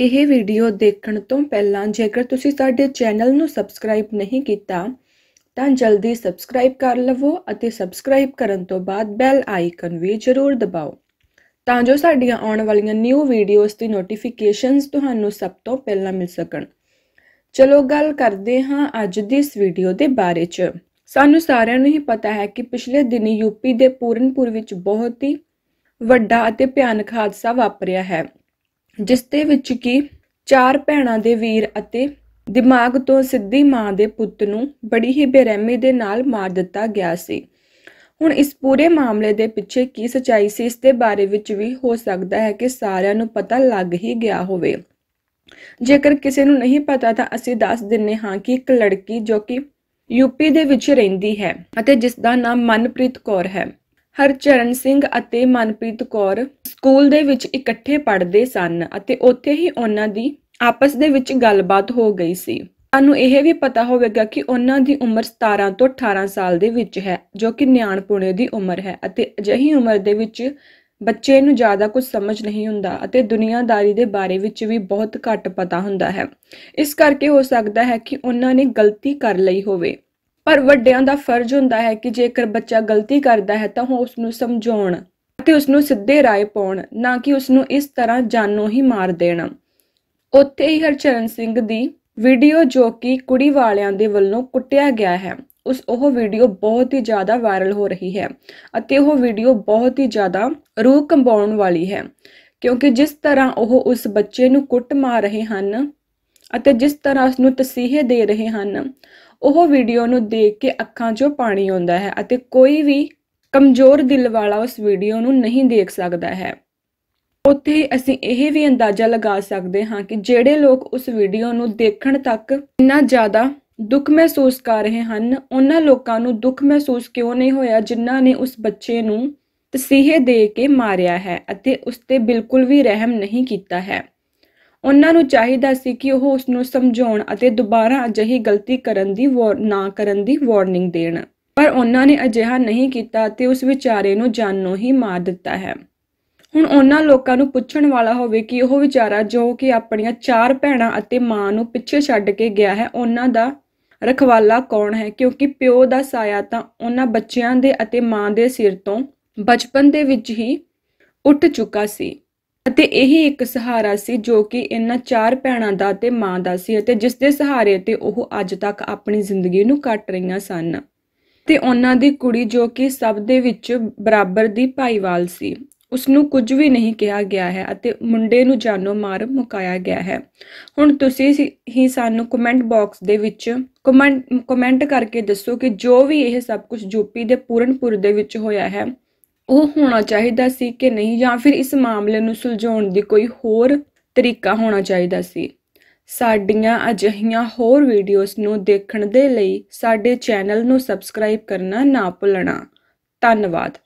ਇਹ ਵੀਡੀਓ ਦੇਖਣ ਤੋਂ ਪਹਿਲਾਂ ਜੇਕਰ ਤੁਸੀਂ ਸਾਡੇ ਚੈਨਲ ਨੂੰ ਸਬਸਕ੍ਰਾਈਬ ਨਹੀਂ ਕੀਤਾ ਤਾਂ ਜਲਦੀ ਸਬਸਕ੍ਰਾਈਬ ਕਰ ਲਵੋ ਅਤੇ ਸਬਸਕ੍ਰਾਈਬ ਕਰਨ ਤੋਂ ਬਾਅਦ ਬੈਲ ਆਈਕਨ ਵੀ ਜ਼ਰੂਰ ਦਬਾਓ ਤਾਂ ਜੋ ਸਾਡੀਆਂ ਆਉਣ ਵਾਲੀਆਂ ਨਿਊ ਵੀਡੀਓਜ਼ ਦੀ ਨੋਟੀਫਿਕੇਸ਼ਨਸ ਤੁਹਾਨੂੰ ਸਭ ਤੋਂ ਪਹਿਲਾਂ ਮਿਲ ਸਕਣ ਚਲੋ ਗੱਲ ਕਰਦੇ ਹਾਂ ਅੱਜ ਦੀ ਇਸ ਵੀਡੀਓ ਦੇ ਬਾਰੇ 'ਚ ਸਾਨੂੰ ਸਾਰਿਆਂ ਨੂੰ ਹੀ ਪਤਾ ਹੈ ਕਿ ਪਿਛਲੇ ਦਿਨੀ ਯੂਪੀ ਦੇ ਪੂਰਨਪੁਰ ਵਿੱਚ ਬਹੁਤ ਹੀ ਵੱਡਾ ਅਤੇ ਭਿਆਨਕ ਹਾਦਸਾ ਵਾਪਰਿਆ ਹੈ ਜਿਸ ਦੇ ਵਿੱਚ ਕਿ ਚਾਰ ਭੈਣਾਂ ਦੇ ਵੀਰ ਅਤੇ ਦਿਮਾਗ ਤੋਂ ਸਿੱਧੀ ਮਾਂ ਦੇ ਪੁੱਤ ਨੂੰ ਬੜੀ ਹੀ ਬੇਰਹਿਮੀ ਦੇ ਨਾਲ ਮਾਰ ਦਿੱਤਾ ਗਿਆ ਸੀ ਹੁਣ ਇਸ ਪੂਰੇ ਮਾਮਲੇ ਦੇ ਪਿੱਛੇ ਕੀ ਸਚਾਈ ਸੀ ਇਸ ਦੇ ਬਾਰੇ ਵਿੱਚ ਵੀ ਹੋ ਸਕਦਾ ਹੈ ਕਿ ਸਾਰਿਆਂ ਨੂੰ ਪਤਾ ਲੱਗ ਹੀ ਗਿਆ ਹੋਵੇ ਜੇਕਰ ਕਿਸੇ ਨੂੰ ਨਹੀਂ ਪਤਾ ਤਾਂ ਅਸੀਂ ਦੱਸ ਦਿੰਨੇ ਹਾਂ ਕਿ ਇੱਕ ਲੜਕੀ ਜੋ ਕਿ ਯੂਪੀ ਦੇ ਵਿੱਚ ਰਹਿੰਦੀ ਹੈ ਅਤੇ ਜਿਸ ਦਾ ਨਾਮ ਮਨਪ੍ਰੀਤ ਕੌਰ ਹੈ ਹਰਚਰਨ ਸਿੰਘ ਅਤੇ ਮਨਪ੍ਰੀਤ ਕੌਰ ਸਕੂਲ ਦੇ ਵਿੱਚ ਇਕੱਠੇ ਪੜ੍ਹਦੇ ਸਨ ਅਤੇ ਉੱਥੇ ਹੀ ਉਹਨਾਂ ਦੀ ਆਪਸ ਦੇ ਵਿੱਚ ਗੱਲਬਾਤ ਹੋ ਗਈ ਸੀ ਤੁਹਾਨੂੰ ਇਹ ਵੀ ਪਤਾ ਹੋਵੇਗਾ ਕਿ ਉਹਨਾਂ ਦੀ ਉਮਰ 17 ਤੋਂ 18 ਸਾਲ ਦੇ ਵਿੱਚ ਹੈ ਜੋ ਕਿ ਨਿਆਣਪੁਣੇ ਦੀ ਉਮਰ ਹੈ ਅਤੇ ਅਜਿਹੀ ਉਮਰ ਦੇ ਵਿੱਚ ਬੱਚੇ ਨੂੰ ਜ਼ਿਆਦਾ ਕੁਝ ਸਮਝ ਨਹੀਂ ਹੁੰਦਾ ਅਤੇ ਦੁਨੀਆਦਾਰੀ ਦੇ ਬਾਰੇ ਵਿੱਚ ਵੀ ਬਹੁਤ ਘੱਟ ਪਤਾ ਹੁੰਦਾ ਹੈ ਇਸ ਕਰਕੇ ਹੋ ਸਕਦਾ ਹੈ ਕਿ ਉਹਨਾਂ ਨੇ ਗਲਤੀ ਕਰ ਲਈ ਹੋਵੇ ਪਰ ਵੱਡਿਆਂ ਦਾ ਫਰਜ਼ ਹੁੰਦਾ ਹੈ ਕਿ ਜੇਕਰ ਬੱਚਾ ਗਲਤੀ ਕਰਦਾ ਹੈ ਤਾਂ ਉਹ ਉਸ ਨੂੰ ਸਮਝਾਉਣ ਅਤੇ ਉਸ ਨੂੰ ਸਿੱਧੇ ਰਾਹ ਪਾਉਣ ਨਾ ਕਿ ਉਸ ਨੂੰ ਇਸ ਤਰ੍ਹਾਂ ਜਾਨੋਂ ਹੀ ਮਾਰ ਦੇਣਾ ਉੱਥੇ ਹੀ ਹਰਚਰਨ ਸਿੰਘ ਦੀ ਵੀਡੀਓ ਜੋ ਕਿ ਕੁੜੀ ਵਾਲਿਆਂ ਦੇ ਵੱਲੋਂ ਕੁੱਟਿਆ ਗਿਆ ਹੈ ਉਸ ਉਹ ਵੀਡੀਓ ਬਹੁਤ ਹੀ ਜ਼ਿਆਦਾ ਵਾਇਰਲ ਹੋ ਰਹੀ ਹੈ ਅਤੇ ਉਹ ਵੀਡੀਓ ਬਹੁਤ ਹੀ ਜ਼ਿਆਦਾ ਰੂਹ ਕੰਬਾਉਣ ਵਾਲੀ ਹੈ ਕਿਉਂਕਿ ਜਿਸ ਤਰ੍ਹਾਂ ਉਹ ਉਸ ਬੱਚੇ ਨੂੰ ਕੁੱਟ ਮਾਰ ਰਹੇ ਹਨ ਅਤੇ ਜਿਸ ਤਰ੍ਹਾਂ ਉਸ ਨੂੰ ਤਸੀਹੇ ਦੇ ਰਹੇ ਹਨ ਉਹ ਵੀਡੀਓ ਨੂੰ ਦੇਖ ਕੇ ਅੱਖਾਂ 'ਚੋਂ ਪਾਣੀ ਆਉਂਦਾ ਹੈ ਅਤੇ ਕੋਈ ਵੀ ਕਮਜ਼ੋਰ ਦਿਲ ਵਾਲਾ ਉਸ ਵੀਡੀਓ ਨੂੰ ਨਹੀਂ ਦੇਖ ਸਕਦਾ ਹੈ ਉੱਥੇ ਅਸੀਂ ਇਹ ਵੀ ਅੰਦਾਜ਼ਾ ਲਗਾ ਸਕਦੇ ਹਾਂ ਕਿ ਜਿਹੜੇ ਲੋਕ ਉਸ ਵੀਡੀਓ ਨੂੰ ਦੇਖਣ ਤੱਕ ਇੰਨਾ ਜ਼ਿਆਦਾ ਦੁੱਖ ਮਹਿਸੂਸ ਕਰ ਰਹੇ ਹਨ ਉਹਨਾਂ ਲੋਕਾਂ ਨੂੰ ਦੁੱਖ ਮਹਿਸੂਸ ਕਿਉਂ ਨਹੀਂ ਹੋਇਆ ਜਿਨ੍ਹਾਂ ਨੇ ਉਸ ਬੱਚੇ ਨੂੰ ਤਸੀਹੇ ਦੇ ਕੇ ਮਾਰਿਆ ਹੈ ਅਤੇ ਉਸ ਤੇ ਬਿਲਕੁਲ ਵੀ ਰਹਿਮ ਨਹੀਂ ਕੀਤਾ ਹੈ ਉਹਨਾਂ ਨੂੰ ਚਾਹੀਦਾ ਸੀ ਕਿ ਉਹ ਉਸ ਨੂੰ ਸਮਝਾਉਣ ਅਤੇ ਦੁਬਾਰਾ ਅਜਿਹੀ ਗਲਤੀ ਕਰਨ ਦੀ ਨਾ ਕਰਨ ਦੀ ਵਾਰਨਿੰਗ ਦੇਣ ਪਰ ਉਹਨਾਂ ਨੇ ਅਜਿਹਾ ਨਹੀਂ ਕੀਤਾ ਤੇ ਉਸ ਵਿਚਾਰੇ ਨੂੰ ਜਾਨੋਂ ਹੀ ਮਾਰ ਦਿੱਤਾ ਹੈ ਹੁਣ ਉਹਨਾਂ ਲੋਕਾਂ ਨੂੰ ਪੁੱਛਣ ਵਾਲਾ ਹੋਵੇ ਕਿ ਉਹ ਵਿਚਾਰਾ ਜੋ ਕਿ ਆਪਣੀਆਂ ਚਾਰ ਭੈਣਾਂ ਅਤੇ ਮਾਂ ਨੂੰ ਪਿੱਛੇ ਛੱਡ ਕੇ ਗਿਆ ਹੈ ਉਹਨਾਂ ਦਾ ਰਖਵਾਲਾ ਕੌਣ ਹੈ ਕਿਉਂਕਿ ਪਿਓ ਦਾ ਸਾਇਆ ਤਾਂ ਉਹਨਾਂ ਬੱਚਿਆਂ ਦੇ ਅਤੇ ਮਾਂ ਦੇ ਸਿਰ ਤੋਂ ਬਚਪਨ ਦੇ ਵਿੱਚ ਹੀ ਉੱਠ ਚੁੱਕਾ ਸੀ ਅਤੇ ਇਹੀ ਇੱਕ ਸਹਾਰਾ ਸੀ ਜੋ ਕਿ ਇਹਨਾਂ ਚਾਰ ਭੈਣਾਂ ਦਾ ਤੇ ਮਾਂ ਦਾ ਸੀ ਅਤੇ ਜਿਸ ਦੇ ਸਹਾਰੇ ਤੇ ਉਹ ਅੱਜ ਤੱਕ ਆਪਣੀ ਜ਼ਿੰਦਗੀ ਨੂੰ ਕੱਟ ਰਹੀਆਂ ਸਨ ਤੇ ਉਹਨਾਂ ਦੀ ਕੁੜੀ ਜੋ ਕਿ ਸਭ ਦੇ ਵਿੱਚ ਬਰਾਬਰ ਦੀ ਭਾਈਵਾਲ ਸੀ ਉਸ ਨੂੰ ਕੁਝ ਵੀ ਨਹੀਂ ਕਿਹਾ ਗਿਆ ਹੈ ਅਤੇ ਮੁੰਡੇ ਨੂੰ ਜਾਨੋਂ ਮਾਰ ਮੁਕਾਇਆ ਗਿਆ ਹੈ ਹੁਣ ਤੁਸੀਂ ਹੀ ਸਾਨੂੰ ਕਮੈਂਟ ਬਾਕਸ ਦੇ ਵਿੱਚ ਕਮੈਂਟ ਕਮੈਂਟ ਕਰਕੇ ਦੱਸੋ ਕਿ ਜੋ ਵੀ ਇਹ ਸਭ ਕੁਝ ਜੋਪੀ ਦੇ ਪੂਰਨਪੁਰ ਦੇ ਵਿੱਚ ਹੋਇਆ ਹੈ ਉਹ ਹੋਣਾ ਚਾਹੀਦਾ ਸੀ ਕਿ ਨਹੀਂ ਜਾਂ ਫਿਰ ਇਸ ਮਾਮਲੇ ਨੂੰ ਸੁਲਝਾਉਣ ਦੀ ਕੋਈ ਹੋਰ ਤਰੀਕਾ ਹੋਣਾ ਚਾਹੀਦਾ ਸੀ ਸਾਡੀਆਂ ਅਜਹੀਆਂ ਹੋਰ ਵੀਡੀਓਜ਼ ਨੂੰ ਦੇਖਣ ਦੇ ਲਈ ਸਾਡੇ ਚੈਨਲ ਨੂੰ ਸਬਸਕ੍ਰਾਈਬ ਕਰਨਾ ਨਾ ਭੁੱਲਣਾ ਧੰਨਵਾਦ